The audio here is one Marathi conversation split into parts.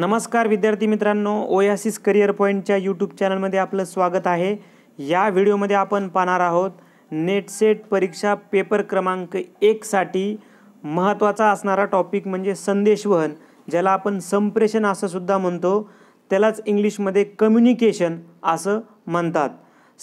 नमस्कार विद्यार्थी मित्रांनो ओयासिस करिअर पॉईंटच्या यूट्यूब चॅनलमध्ये आपलं स्वागत आहे या व्हिडिओमध्ये आपण पाहणार आहोत नेटसेट परीक्षा पेपर क्रमांक एकसाठी महत्त्वाचा असणारा टॉपिक म्हणजे संदेशवहन ज्याला आपण संप्रेषण असं सुद्धा म्हणतो त्यालाच इंग्लिशमध्ये कम्युनिकेशन असं म्हणतात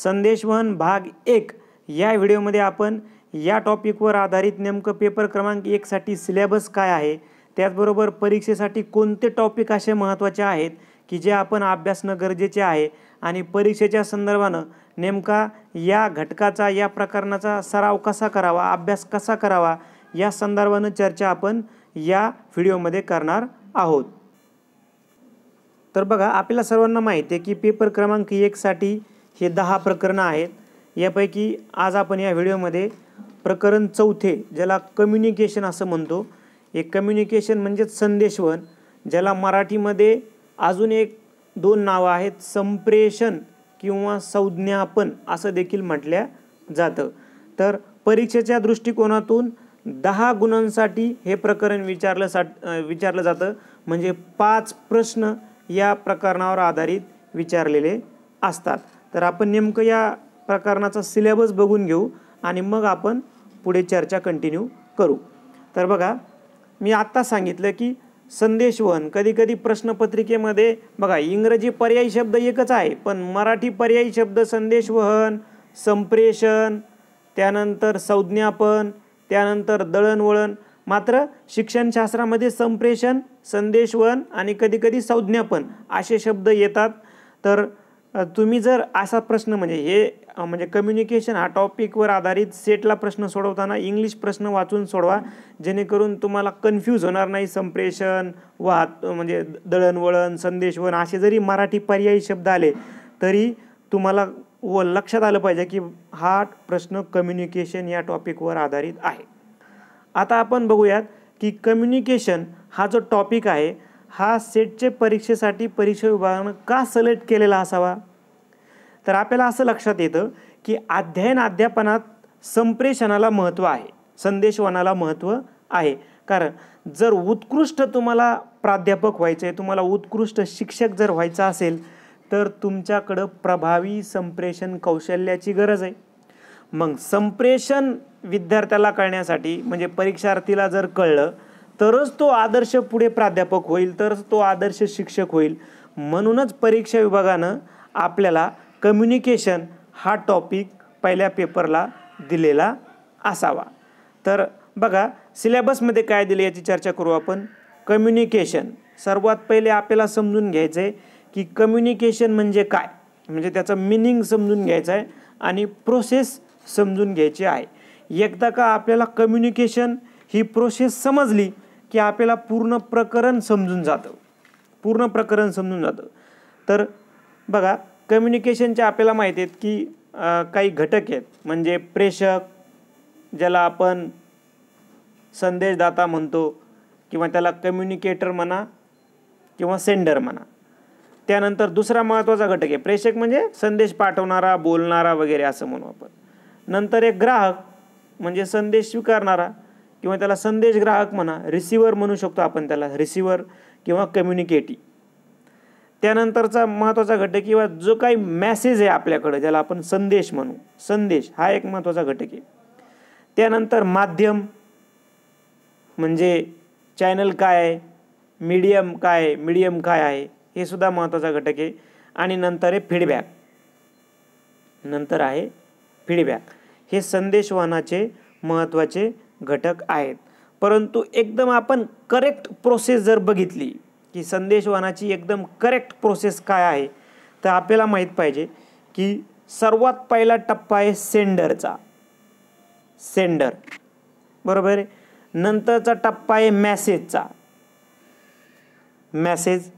संदेशवहन भाग एक या व्हिडिओमध्ये आपण या टॉपिकवर आधारित नेमकं पेपर क्रमांक एकसाठी सिलेबस काय आहे त्याचबरोबर परीक्षेसाठी कोणते टॉपिक असे महत्त्वाचे आहेत की जे आपण अभ्यासणं गरजेचे आहे आणि परीक्षेच्या संदर्भानं नेमका या घटकाचा या प्रकरणाचा सराव कसा करावा अभ्यास कसा करावा या संदर्भानं चर्चा आपण या व्हिडिओमध्ये करणार आहोत तर बघा आपल्याला सर्वांना माहिती आहे की पेपर क्रमांक एकसाठी हे दहा प्रकरणं आहेत यापैकी आज आपण या व्हिडिओमध्ये प्रकरण चौथे ज्याला कम्युनिकेशन असं म्हणतो एक कम्युनिकेशन म्हणजेच संदेशवन ज्याला मराठीमध्ये अजून एक दोन नावं आहेत संप्रेषण किंवा संज्ञापन असं देखील म्हटल्या जातं तर परीक्षेच्या दृष्टिकोनातून दहा गुणांसाठी हे प्रकरण विचारलं सा विचारलं जातं म्हणजे पाच प्रश्न या प्रकरणावर आधारित विचारलेले असतात तर आपण नेमकं या प्रकरणाचा सिलेबस बघून घेऊ आणि मग आपण पुढे चर्चा कंटिन्यू करू तर बघा मी आत्ता सांगितलं की संदेशवहन कधीकधी प्रश्नपत्रिकेमध्ये बघा इंग्रजी पर्यायी शब्द एकच आहे पण मराठी पर्यायी शब्द संदेशवहन संप्रेषण त्यानंतर संज्ञापन त्यानंतर दळणवळण मात्र शिक्षणशास्त्रामध्ये संप्रेषण संदेशवहन आणि कधीकधी संज्ञापन असे शब्द येतात तर तुम्ही जर असा प्रश्न म्हणजे हे म्हणजे कम्युनिकेशन हा टॉपिकवर आधारित सेटला प्रश्न सोडवताना इंग्लिश प्रश्न वाचून सोडवा जेणेकरून तुम्हाला कन्फ्यूज होणार नाही संप्रेषण वा म्हणजे दळणवळण संदेशवन असे जरी मराठी पर्यायी शब्द आले तरी तुम्हाला व लक्षात आलं पाहिजे की हा प्रश्न कम्युनिकेशन या टॉपिकवर आधारित आहे आता आपण बघूयात की कम्युनिकेशन हा जो टॉपिक आहे हा सेटचे परीक्षेसाठी परीक्षा विभागानं का सिलेक्ट केलेला असावा तर आपल्याला असं लक्षात येतं की अध्ययन अध्यापनात संप्रेषणाला महत्त्व आहे संदेशवनाला महत्त्व आहे कारण जर उत्कृष्ट तुम्हाला प्राध्यापक व्हायचं आहे तुम्हाला उत्कृष्ट शिक्षक जर व्हायचं असेल तर तुमच्याकडं प्रभावी संप्रेषण कौशल्याची गरज आहे मग संप्रेषण विद्यार्थ्याला कळण्यासाठी म्हणजे परीक्षार्थीला जर कळलं तरच तो आदर्श पुढे प्राध्यापक होईल तरच तो आदर्श शिक्षक होईल म्हणूनच परीक्षा विभागानं आपल्याला कम्युनिकेशन हा टॉपिक पहिल्या पेपरला दिलेला असावा तर बघा सिलेबसमध्ये काय दिले याची चर्चा करू आपण कम्युनिकेशन सर्वात पहिले आपल्याला समजून घ्यायचं आहे की कम्युनिकेशन म्हणजे काय म्हणजे त्याचं मिनिंग समजून घ्यायचं आहे आणि प्रोसेस समजून घ्यायची आहे एकदा का आपल्याला कम्युनिकेशन ही प्रोसेस समजली की आपल्याला पूर्ण प्रकरण समजून जातं पूर्ण प्रकरण समजून जातं तर बघा कम्युनिकेशनचे आपल्याला माहिती आहेत की काही घटक आहेत म्हणजे प्रेषक ज्याला आपण संदेशदाता म्हणतो किंवा त्याला कम्युनिकेटर म्हणा किंवा सेंडर म्हणा त्यानंतर दुसरा महत्त्वाचा घटक आहे प्रेषक म्हणजे संदेश पाठवणारा बोलणारा वगैरे असं म्हणू आपण नंतर एक ग्राहक म्हणजे संदेश स्वीकारणारा किंवा त्याला संदेश ग्राहक म्हणा रिसिव्हर म्हणू शकतो आपण त्याला रिसिवर किंवा कम्युनिकेटी त्यानंतरचा महत्त्वाचा घटक किंवा जो काही मॅसेज आहे आपल्याकडं ज्याला आपण संदेश म्हणू संदेश हा एक महत्त्वाचा घटक आहे त्यानंतर माध्यम म्हणजे चॅनल काय आहे मीडियम काय आहे मीडियम काय आहे हे सुद्धा महत्त्वाचा घटक आहे आणि नंतर आहे फीडबॅक नंतर आहे फीडबॅक हे संदेशवाहनाचे महत्त्वाचे घटक आहेत परंतु एकदम आपण करेक्ट प्रोसेस जर बघितली की संदेशवानाची एकदम करेक्ट प्रोसेस काय आहे तर आपल्याला माहीत पाहिजे की सर्वात पहिला टप्पा आहे सेंडरचा सेंडर बरोबर आहे नंतरचा टप्पा आहे मॅसेजचा मॅसेज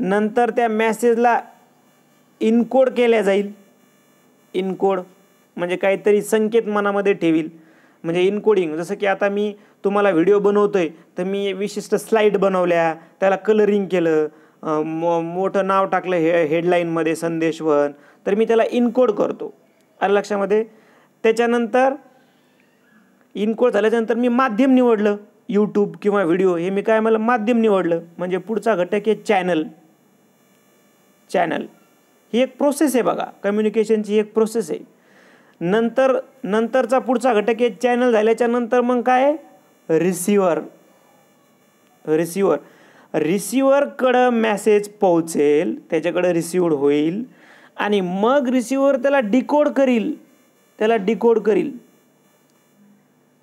नंतर त्या मॅसेजला इनकोड केल्या जाईल इनकोड म्हणजे काहीतरी संकेत मनामध्ये ठेवील म्हणजे इनकोडिंग जसं की आता मी तुम्हाला व्हिडिओ बनवतो आहे तर मी विशिष्ट स्लाईड बनवल्या त्याला कलरिंग केलं मो मोठं नाव टाकलं हे हेडलाईनमध्ये संदेशवन तर मी त्याला इनकोड करतो आलं लक्षामध्ये त्याच्यानंतर इनकोड झाल्याच्यानंतर मी माध्यम निवडलं यूट्यूब किंवा व्हिडिओ हे मी काय मला माध्यम निवडलं म्हणजे पुढचा घटक आहे चॅनल चॅनल ही एक प्रोसेस आहे बघा कम्युनिकेशनची एक प्रोसेस आहे नंतर नंतरचा पुढचा घटक आहे चॅनल झाल्याच्या नंतर मग काय रिसिवर रिसिवर रिसिवरकडं मॅसेज पोहोचेल त्याच्याकडं रिसिव्हड होईल आणि मग रिसिवर त्याला डिकोड करील त्याला डिकोड करील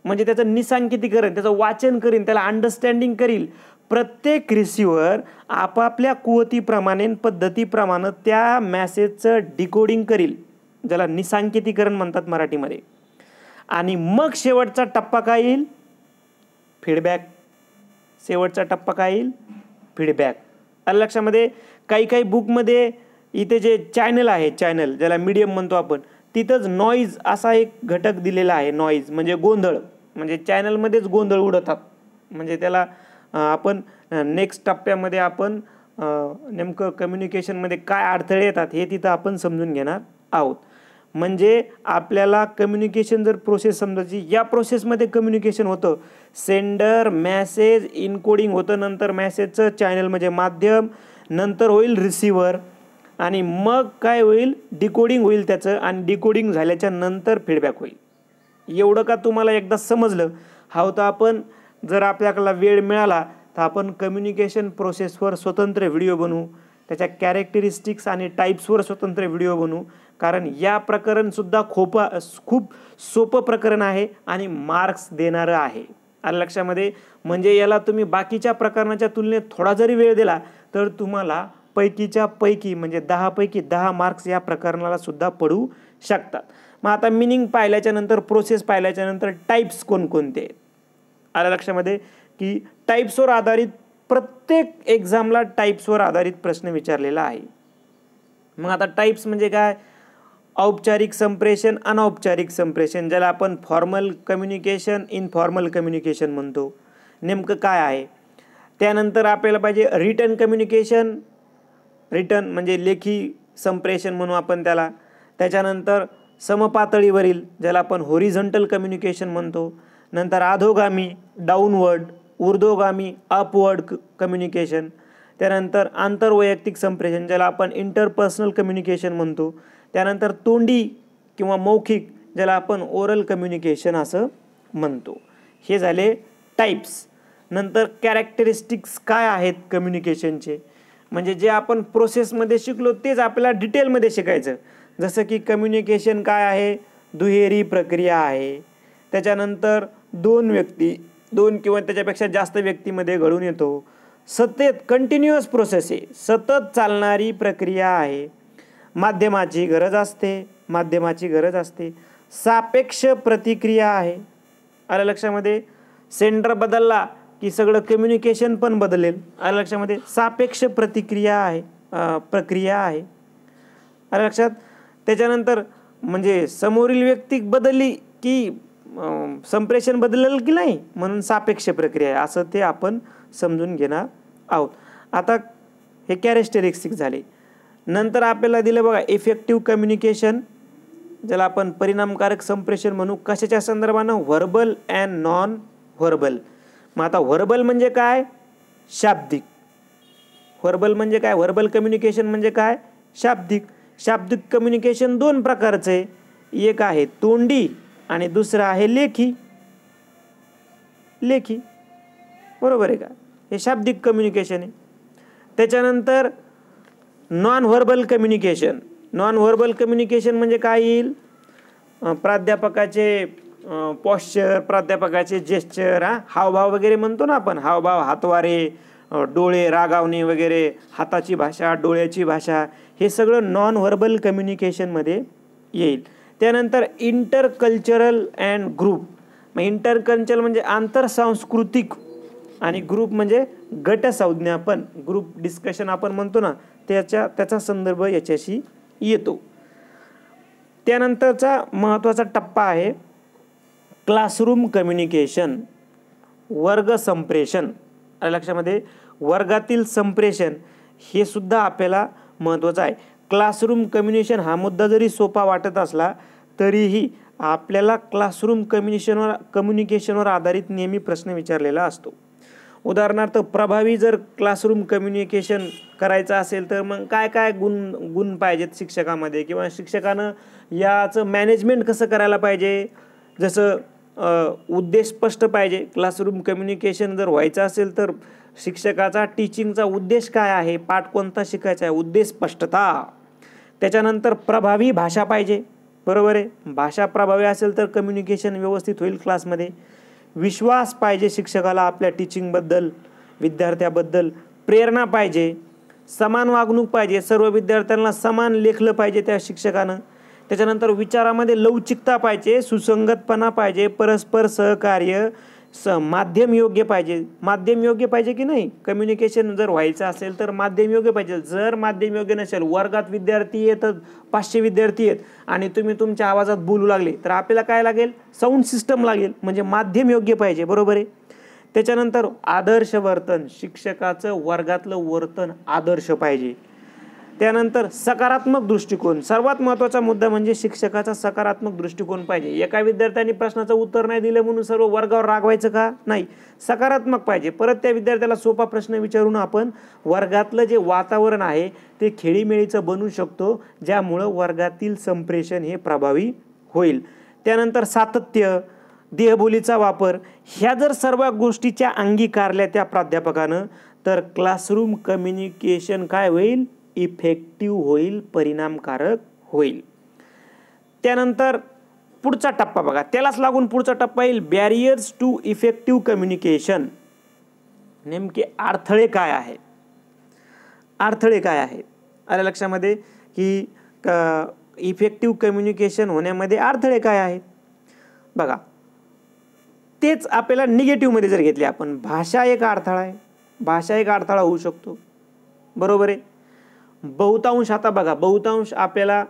म्हणजे त्याचं करेल त्याचं वाचन करीन त्याला अंडरस्टँडिंग करील प्रत्येक रिसिवर आपापल्या कुवतीप्रमाणे पद्धतीप्रमाणे त्या मॅसेजचं डिकोडिंग करील ज्याला निसांकेतीकरण म्हणतात मराठीमध्ये आणि मग शेवटचा टप्पा काय येईल फीडबॅक शेवटचा टप्पा काय येईल फीडबॅक आलं लक्षामध्ये काही काही बुकमध्ये इथे जे चॅनल आहे चॅनल ज्याला मीडियम म्हणतो आपण तिथंच नॉईज असा एक घटक दिलेला आहे नॉईज म्हणजे गोंधळ म्हणजे चॅनलमध्येच गोंधळ उडतात म्हणजे त्याला आपण नेक्स्ट टप्प्यामध्ये आपण नेमकं कम्युनिकेशनमध्ये काय अडथळे येतात हे तिथं आपण समजून घेणार आहोत म्हणजे आपल्याला कम्युनिकेशन जर प्रोसेस समजायची या प्रोसेसमध्ये कम्युनिकेशन होतं सेंडर मॅसेज इनकोडिंग होतं नंतर मॅसेजचं चॅनल म्हणजे माध्यम नंतर होईल रिसिवर आणि मग काय होईल डिकोडिंग होईल त्याचं आणि डिकोडिंग झाल्याच्या नंतर फीडबॅक होईल एवढं का तुम्हाला एकदा समजलं हा होता आपण जर आपल्याला वेळ मिळाला तर आपण कम्युनिकेशन प्रोसेसवर स्वतंत्र व्हिडिओ बनवू त्याच्या कॅरेक्टरिस्टिक्स आणि टाईप्सवर स्वतंत्र व्हिडिओ बनवू कारण या प्रकरणसुद्धा खोपा खूप सोपं प्रकरण आहे आणि मार्क्स देणारं आहे आणि लक्षामध्ये म्हणजे याला तुम्ही बाकीच्या प्रकरणाच्या तुलनेत थोडा जरी वेळ दिला तर तुम्हाला पैकीच्या पैकी म्हणजे दहापैकी दहा मार्क्स या प्रकरणाला सुद्धा पडू शकतात मग आता मिनिंग पाहिल्याच्यानंतर प्रोसेस पाहिल्याच्यानंतर टाईप्स कोणकोणते आलं लक्षामध्ये की टाईप्सवर आधारित प्रत्येक एक्झामला टाईप्सवर आधारित प्रश्न विचारलेला आहे मग आता टाईप्स म्हणजे काय औपचारिक संप्रेषण अनौपचारिक संप्रेषण ज्याला आपण फॉर्मल कम्युनिकेशन इनफॉर्मल कम्युनिकेशन म्हणतो नेमकं काय आहे त्यानंतर आपल्याला पाहिजे रिटर्न कम्युनिकेशन रिटर्न म्हणजे लेखी संप्रेषण म्हणू आपण त्याला त्याच्यानंतर समपातळीवरील ज्याला आपण होरिझंटल कम्युनिकेशन म्हणतो नंतर अधोगामी डाऊनवर्ड ऊर्ध्वगामी अपवर्ड कम्युनिकेशन त्यानंतर आंतरवैयक्तिक संप्रेषण ज्याला आपण इंटरपर्सनल कम्युनिकेशन म्हणतो त्यानंतर तोंडी किंवा मौखिक ज्याला आपण ओरल कम्युनिकेशन असं म्हणतो हे झाले टाईप्स नंतर कॅरेक्टरिस्टिक्स काय आहेत कम्युनिकेशनचे म्हणजे जे आपण प्रोसेसमध्ये शिकलो तेच आपल्याला डिटेलमध्ये शिकायचं जसं की कम्युनिकेशन काय आहे दुहेरी प्रक्रिया आहे त्याच्यानंतर दोन व्यक्ती दोन किंवा त्याच्यापेक्षा जास्त व्यक्तीमध्ये घडून येतो सतत कंटिन्युअस प्रोसेस आहे सतत चालणारी प्रक्रिया आहे माध्यमाची गरज असते माध्यमाची गरज असते सापेक्ष प्रतिक्रिया आहे आलं लक्षामध्ये सेंटर बदलला की सगळं कम्युनिकेशन पण बदलेल आलं लक्षामध्ये सापेक्ष प्रतिक्रिया आहे प्रक्रिया आहे अरे लक्षात त्याच्यानंतर म्हणजे समोरील व्यक्ती बदलली की संप्रेषण बदलेल की नाही म्हणून सापेक्ष प्रक्रिया आहे असं ते आपण समजून घेणार आहोत आता हे कॅरेस्टेरिक्सिक झाले नंतर आपल्याला दिलं बघा इफेक्टिव्ह कम्युनिकेशन ज्याला आपण परिणामकारक संप्रेषण म्हणू कशाच्या संदर्भानं व्हर्बल अँड नॉन व्हर्बल मग आता व्हर्बल म्हणजे काय शाब्दिक व्हर्बल म्हणजे काय व्हर्बल कम्युनिकेशन म्हणजे काय शाब्दिक शाब्दिक कम्युनिकेशन दोन प्रकारचे एक आहे तोंडी आणि दुसरं आहे लेखी लेखी बरोबर आहे का हे शाब्दिक कम्युनिकेशन आहे त्याच्यानंतर non verbal communication non verbal communication म्हणजे काय येईल प्राध्यापकाचे पॉश्चर प्राध्यापकाचे जेस्चर हा हावभाव वगैरे म्हणतो ना आपण हावभाव हातवारे डोळे रागावणे वगैरे हाताची भाषा डोळ्याची भाषा हे सगळं नॉन व्हर्बल कम्युनिकेशनमध्ये येईल त्यानंतर इंटरकल्चरल अँड ग्रुप मग इंटरकल्चरल म्हणजे आंतरसांस्कृतिक आणि ग्रुप म्हणजे गट संज्ञापन ग्रुप डिस्कशन आपण म्हणतो ना त्याच्या त्याचा संदर्भ याच्याशी येतो त्यानंतरचा महत्त्वाचा टप्पा आहे क्लासरूम कम्युनिकेशन वर्ग संप्रेषण लक्षामध्ये वर्गातील संप्रेषण हे सुद्धा आपल्याला महत्त्वाचं आहे क्लासरूम कम्युनिकेशन हा मुद्दा जरी सोपा वाटत असला तरीही आपल्याला क्लासरूम कम्युनिकेशनवर कम्युनिकेशनवर आधारित नेहमी प्रश्न विचारलेला असतो उदाहरणार्थ प्रभावी जर क्लासरूम कम्युनिकेशन करायचं असेल तर मग काय काय गुण गुण पाहिजेत शिक्षकामध्ये किंवा शिक्षकानं याचं मॅनेजमेंट कसं करायला पाहिजे जसं उद्देश स्पष्ट पाहिजे क्लासरूम कम्युनिकेशन जर व्हायचं असेल तर शिक्षकाचा टीचिंगचा उद्देश काय आहे पाठ कोणता शिकायचा आहे उद्देश स्पष्टता त्याच्यानंतर प्रभावी भाषा पाहिजे बरोबर आहे भाषा प्रभावी असेल तर कम्युनिकेशन व्यवस्थित होईल क्लासमध्ये विश्वास पाहिजे शिक्षकाला आपल्या टीचिंगबद्दल विद्यार्थ्याबद्दल प्रेरणा पाहिजे समान वागणूक पाहिजे सर्व विद्यार्थ्यांना समान लेखलं पाहिजे त्या शिक्षकानं त्याच्यानंतर विचारामध्ये लवचिकता पाहिजे सुसंगतपणा पाहिजे परस्पर सहकार्य स माध्यम योग्य पाहिजे माध्यम योग्य पाहिजे की नाही कम्युनिकेशन जर व्हायचं असेल तर माध्यम योग्य पाहिजे जर माध्यम योग्य नसेल वर्गात विद्यार्थी येतच पाचशे विद्यार्थी आहेत आणि तुम्ही तुमच्या आवाजात बोलू लागले तर आपल्याला काय लागेल साऊंड सिस्टम लागेल म्हणजे माध्यम योग्य पाहिजे बरोबर आहे त्याच्यानंतर आदर्श वर्तन शिक्षकाचं वर्गातलं वर्तन आदर्श पाहिजे त्यानंतर सकारात्मक दृष्टिकोन सर्वात महत्त्वाचा मुद्दा म्हणजे शिक्षकाचा सकारात्मक दृष्टिकोन पाहिजे एका विद्यार्थ्याने प्रश्नाचं उत्तर नाही दिलं म्हणून सर्व वर्गावर रागवायचं का नाही सकारात्मक पाहिजे परत त्या विद्यार्थ्याला सोपा प्रश्न विचारून आपण वर्गातलं जे वातावरण आहे ते खेळीमेळीचं बनू शकतो ज्यामुळं वर्गातील संप्रेषण हे प्रभावी होईल त्यानंतर सातत्य देहबोलीचा वापर ह्या जर सर्व गोष्टीच्या अंगीकारल्या त्या प्राध्यापकानं तर क्लासरूम कम्युनिकेशन काय होईल इफेक्टिव होईल परिणामकारक होईल त्यानंतर पुढचा टप्पा बघा त्यालाच लागून पुढचा टप्पा येईल बॅरियर्स टू इफेक्टिव्ह कम्युनिकेशन नेमके अडथळे काय आहेत अडथळे काय आहेत आल्या लक्षामध्ये की इफेक्टिव्ह कम्युनिकेशन होण्यामध्ये अडथळे काय आहेत बघा तेच आपल्याला निगेटिव्हमध्ये जर घेतले आपण भाषा एक अडथळा आहे भाषा एक अडथळा होऊ शकतो बरोबर आहे बहुतांश आता बघा बहुतांश आपल्याला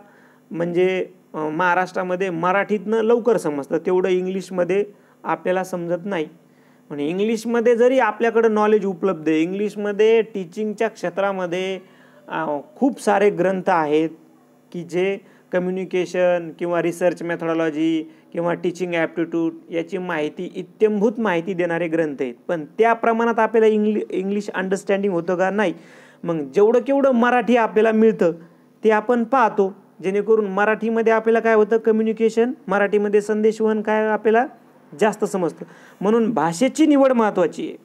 म्हणजे महाराष्ट्रामध्ये मराठीतनं लवकर समजतं तेवढं इंग्लिशमध्ये आपल्याला समजत नाही म्हणजे इंग्लिशमध्ये जरी आपल्याकडं नॉलेज उपलब्ध आहे इंग्लिशमध्ये टीचिंगच्या क्षेत्रामध्ये खूप सारे ग्रंथ आहेत की जे कम्युनिकेशन किंवा रिसर्च मेथडॉलॉजी किंवा टीचिंग ॲप्टिट्यूड याची माहिती इत्यंभूत माहिती देणारे ग्रंथ आहेत पण त्या प्रमाणात आपल्याला इंग्लि इंग्लिश अंडरस्टँडिंग होतं का नाही मग जेवढं केवढं मराठी आपल्याला मिळतं ते आपण पाहतो जेणेकरून मराठीमध्ये आपल्याला काय होतं कम्युनिकेशन मराठीमध्ये संदेशवहन काय आपल्याला जास्त समजतं म्हणून भाषेची निवड महत्त्वाची आहे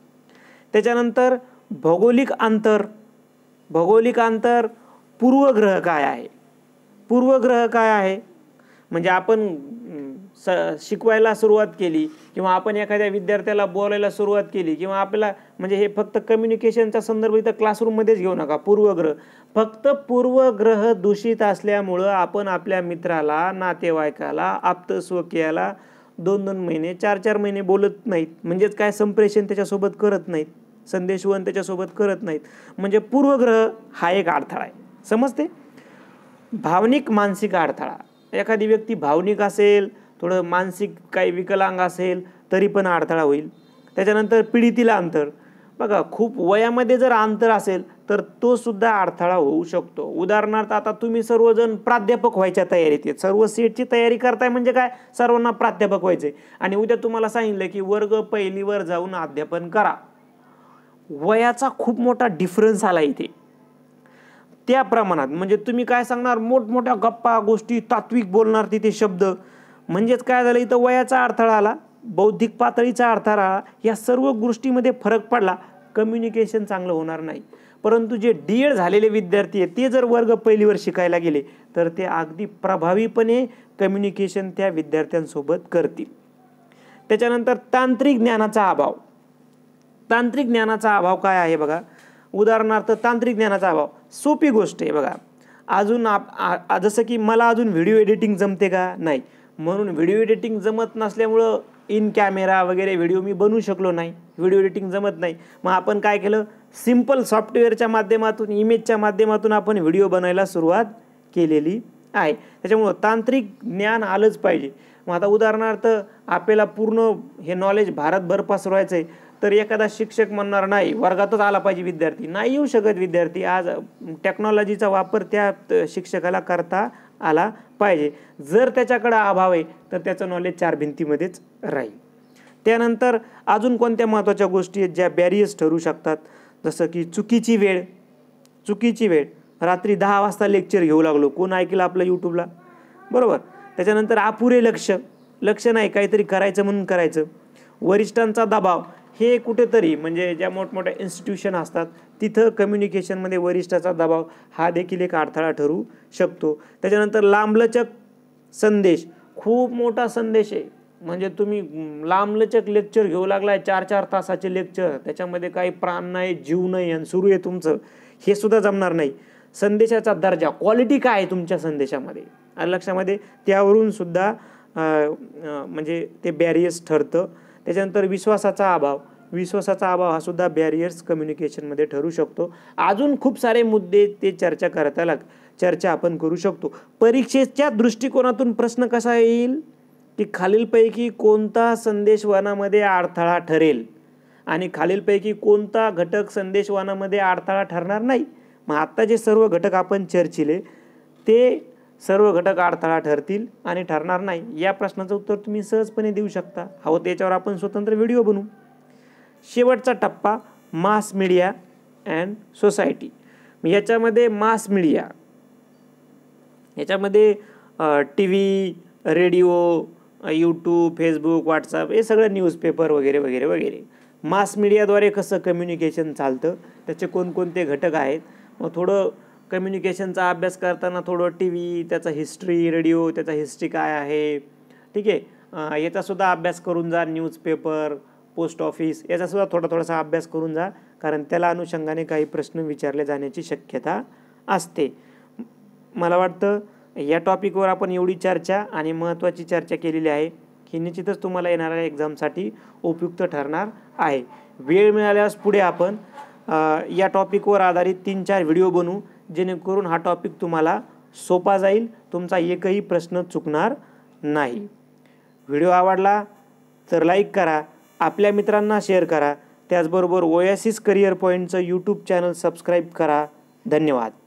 त्याच्यानंतर भौगोलिक अंतर भौगोलिक अंतर पूर्वग्रह काय आहे पूर्वग्रह काय आहे म्हणजे आपण स शिकवायला सुरुवात केली किंवा आपण एखाद्या विद्यार्थ्याला बोलायला सुरुवात केली किंवा आपल्याला म्हणजे हे फक्त कम्युनिकेशनचा संदर्भ इथं क्लासरूममध्येच घेऊ नका पूर्वग्रह फक्त पूर्वग्रह दूषित असल्यामुळं आपण आपल्या मित्राला नातेवाईकाला आप्त दोन दोन महिने चार चार महिने बोलत नाहीत म्हणजेच काय संप्रेषण त्याच्यासोबत करत नाहीत संदेशवन त्याच्यासोबत करत नाहीत म्हणजे पूर्वग्रह हा एक अडथळा आहे समजते भावनिक मानसिक अडथळा एखादी व्यक्ती भावनिक असेल थोडं मानसिक काही विकलांग असेल तरी पण अडथळा होईल त्याच्यानंतर पिढीतील अंतर बघा खूप वयामध्ये जर अंतर असेल तर तो सुद्धा अडथळा होऊ शकतो उदाहरणार्थ आता तुम्ही सर्वजण प्राध्यापक व्हायच्या तयारीत येत सर्व सीटची तयारी करताय म्हणजे काय सर्वांना प्राध्यापक व्हायचे आणि उद्या तुम्हाला सांगितलं की वर्ग पहिलीवर जाऊन अध्यापन करा वयाचा खूप मोठा डिफरन्स आला इथे त्या प्रमाणात म्हणजे तुम्ही काय सांगणार मोठमोठ्या गप्पा गोष्टी तात्विक बोलणार तिथे शब्द म्हणजेच काय झालं इथं वयाचा अडथळा आला बौद्धिक पातळीचा अडथळा आला या सर्व गोष्टीमध्ये फरक पडला कम्युनिकेशन चांगलं होणार नाही परंतु जे डी एड झालेले विद्यार्थी आहेत ते जर वर्ग पहिलीवर शिकायला गेले तर ते अगदी प्रभावीपणे कम्युनिकेशन त्या विद्यार्थ्यांसोबत करतील त्याच्यानंतर तांत्रिक ज्ञानाचा अभाव तांत्रिक ज्ञानाचा अभाव काय आहे बघा उदाहरणार्थ तांत्रिक ज्ञानाचा अभाव सोपी गोष्ट आहे बघा अजून आप जसं की मला अजून व्हिडिओ एडिटिंग जमते का नाही म्हणून व्हिडिओ एडिटिंग जमत नसल्यामुळं इन कॅमेरा वगैरे व्हिडिओ मी बनवू शकलो नाही व्हिडिओ एडिटिंग जमत नाही मग आपण काय केलं सिम्पल सॉफ्टवेअरच्या माध्यमातून इमेजच्या माध्यमातून आपण व्हिडिओ बनायला सुरुवात केलेली आहे त्याच्यामुळं तांत्रिक ज्ञान आलंच पाहिजे मग आता उदाहरणार्थ आपल्याला पूर्ण हे नॉलेज भारतभर पसरवायचं आहे तर एखादा शिक्षक म्हणणार नाही वर्गातच आला पाहिजे विद्यार्थी नाही येऊ शकत विद्यार्थी आज टेक्नॉलॉजीचा वापर त्या शिक्षकाला करता आला पाहिजे जर त्याच्याकडं अभाव आहे तर त्याचं नॉलेज चार भिंतीमध्येच राहील त्यानंतर अजून कोणत्या महत्त्वाच्या गोष्टी आहेत ज्या बॅरियर्स ठरू शकतात जसं की चुकीची वेळ चुकीची वेळ रात्री दहा वाजता लेक्चर घेऊ लागलो कोण ऐकलं आपलं यूट्यूबला बरोबर त्याच्यानंतर अपुरे लक्ष लक्ष नाही काहीतरी करायचं म्हणून करायचं वरिष्ठांचा दबाव हे कुठेतरी म्हणजे ज्या मोठमोठ्या इन्स्टिट्यूशन असतात तिथं कम्युनिकेशनमध्ये वरिष्ठाचा दबाव हा देखील एक अडथळा ठरू शकतो त्याच्यानंतर लांबलचक संदेश खूप मोठा संदेश आहे म्हणजे तुम्ही लांबलचक लेक्चर घेऊ लागलाय चार चार तासाचे लेक्चर त्याच्यामध्ये काही प्राण नाही जीव नाही आणि सुरू आहे तुमचं हे सुद्धा जमणार नाही संदेशाचा दर्जा क्वालिटी काय आहे तुमच्या संदेशामध्ये लक्षामध्ये त्यावरून सुद्धा म्हणजे ते बॅरियर्स ठरतं त्याच्यानंतर विश्वासाचा अभाव विश्वासाचा अभाव हा सुद्धा बॅरियर्स कम्युनिकेशनमध्ये ठरू शकतो अजून खूप सारे मुद्दे ते चर्चा करता लाग चर्चा आपण करू शकतो परीक्षेच्या दृष्टिकोनातून प्रश्न कसा येईल की खालीलपैकी कोणता संदेशवानामध्ये अडथळा ठरेल आणि खालीलपैकी कोणता घटक संदेशवानामध्ये अडथळा ठरणार नाही मग आत्ता जे सर्व घटक आपण चर्चिले ते सर्व घटक अडथळा ठरतील आणि ठरणार नाही या प्रश्नाचं उत्तर तुम्ही सहजपणे देऊ शकता हवं त्याच्यावर आपण स्वतंत्र व्हिडिओ बनवू शेवटचा टप्पा मास मीडिया अँड सोसायटी याच्यामध्ये मास मीडिया याच्यामध्ये T V radio YouTube Facebook WhatsApp हे सगळं न्यूजपेपर वगैरे वगैरे वगैरे मास मीडियाद्वारे कसं कम्युनिकेशन चालतं त्याचे कोणकोणते घटक आहेत मग थोडं कम्युनिकेशनचा अभ्यास करताना थोडं टी व्ही त्याचा हिस्ट्री रेडिओ त्याचा हिस्ट्री काय आहे ठीक आहे याचासुद्धा अभ्यास करून जा न्यूजपेपर पोस्ट ऑफिस याचासुद्धा थोडा थोडासा अभ्यास करून जा कारण त्याला अनुषंगाने काही प्रश्न विचारले जाण्याची शक्यता असते मला वाटतं या टॉपिकवर आपण एवढी चर्चा आणि महत्त्वाची चर्चा केलेली आहे की निश्चितच तुम्हाला येणाऱ्या एक्झामसाठी उपयुक्त ठरणार आहे वेळ मिळाल्यास पुढे आपण या टॉपिकवर आधारित तीन चार व्हिडिओ बनवू जेणेकरून हा टॉपिक तुम्हाला सोपा जाईल तुमचा एकही प्रश्न चुकणार नाही व्हिडिओ आवडला तर लाईक करा आपल्या मित्रांना शेअर करा त्याचबरोबर ओएसिस करिअर पॉईंटचं यूट्यूब चॅनल सबस्क्राईब करा धन्यवाद